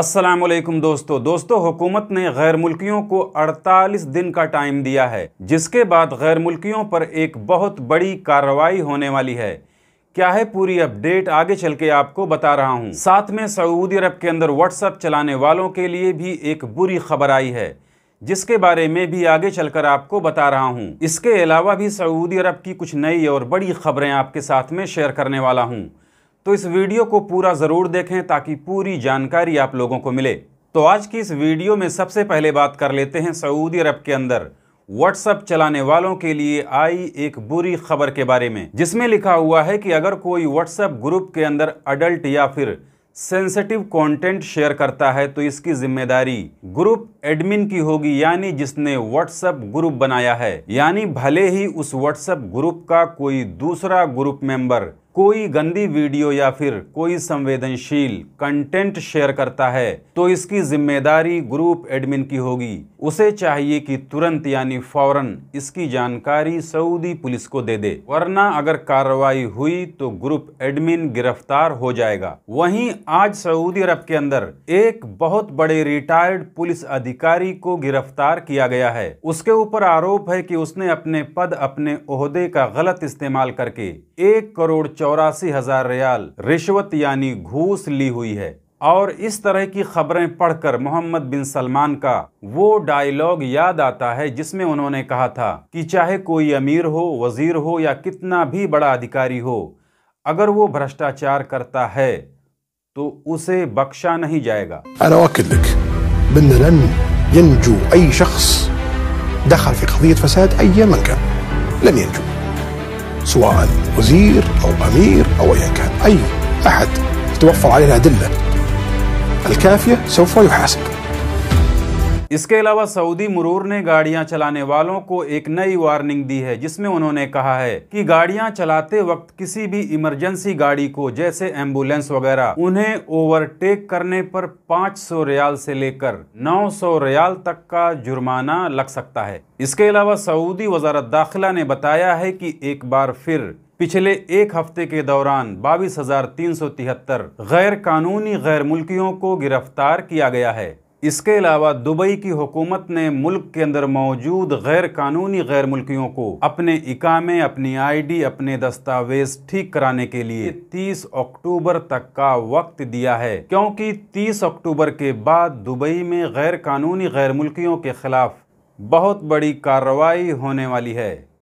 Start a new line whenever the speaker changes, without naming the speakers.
असलम दोस्तों दोस्तों हुकूमत ने गैर मुल्कियों को 48 दिन का टाइम दिया है जिसके बाद गैर मुल्कियों पर एक बहुत बड़ी कार्रवाई होने वाली है क्या है पूरी अपडेट आगे चल के आपको बता रहा हूँ साथ में सऊदी अरब के अंदर व्हाट्सअप चलाने वालों के लिए भी एक बुरी खबर आई है जिसके बारे में भी आगे चलकर आपको बता रहा हूँ इसके अलावा भी सऊदी अरब की कुछ नई और बड़ी खबरें आपके साथ में शेयर करने वाला हूँ तो इस वीडियो को पूरा ज़रूर देखें ताकि पूरी जानकारी आप लोगों को मिले तो आज की इस वीडियो में सबसे पहले बात कर लेते हैं सऊदी अरब के अंदर व्हाट्सएप चलाने वालों के लिए आई एक बुरी खबर के बारे में जिसमें लिखा हुआ है कि अगर कोई व्हाट्सएप ग्रुप के अंदर अडल्ट या फिर सेंसिटिव कंटेंट शेयर करता है तो इसकी जिम्मेदारी ग्रुप एडमिन की होगी यानी जिसने व्हाट्सएप ग्रुप बनाया है यानी भले ही उस व्हाट्सएप ग्रुप का कोई दूसरा ग्रुप मेंबर कोई गंदी वीडियो या फिर कोई संवेदनशील कंटेंट शेयर करता है तो इसकी जिम्मेदारी ग्रुप एडमिन की होगी उसे चाहिए कि तुरंत यानी फौरन इसकी जानकारी सऊदी पुलिस को दे दे वरना अगर कार्रवाई हुई तो ग्रुप एडमिन गिरफ्तार हो जाएगा वहीं आज सऊदी अरब के अंदर एक बहुत बड़े रिटायर्ड पुलिस अधिकारी को गिरफ्तार किया गया है उसके ऊपर आरोप है कि उसने अपने पद अपने ओहदे का गलत इस्तेमाल करके एक करोड़ चौरासी हजार रियाल रिश्वत यानी घूस ली हुई है और इस तरह की खबरें पढ़कर मोहम्मद बिन सलमान का वो डायलॉग याद आता है जिसमें उन्होंने कहा था कि चाहे कोई अमीर हो वजीर हो या कितना भी बड़ा अधिकारी हो अगर वो भ्रष्टाचार करता है तो उसे बख्शा नहीं जाएगा سواء وزير كان عليه الكافيه سوف يحاسب इसके अलावा सऊदी मरूर ने गाड़ियां चलाने वालों को एक नई वार्निंग दी है जिसमें उन्होंने कहा है कि गाड़ियां चलाते वक्त किसी भी इमरजेंसी गाड़ी को जैसे एम्बुलेंस वगैरह उन्हें ओवरटेक करने पर 500 रियाल से लेकर 900 रियाल तक का जुर्माना लग सकता है इसके अलावा सऊदी वजारत दाखिला ने बताया है की एक बार फिर पिछले एक हफ्ते के दौरान बाईस हज़ार तीन सौ तिहत्तर गैर कानूनी गैर मुल्कियों को गिरफ्तार किया गया है इसके अलावा दुबई की हुकूमत ने मुल्क के अंदर मौजूद गैर कानूनी गैर मुल्कियों को अपने इकामे अपनी आईडी अपने दस्तावेज ठीक कराने के लिए 30 अक्टूबर तक का वक्त दिया है क्योंकि 30 अक्टूबर के बाद दुबई में गैर कानूनी गैर मुल्कियों के खिलाफ बहुत बड़ी कार्रवाई होने वाली है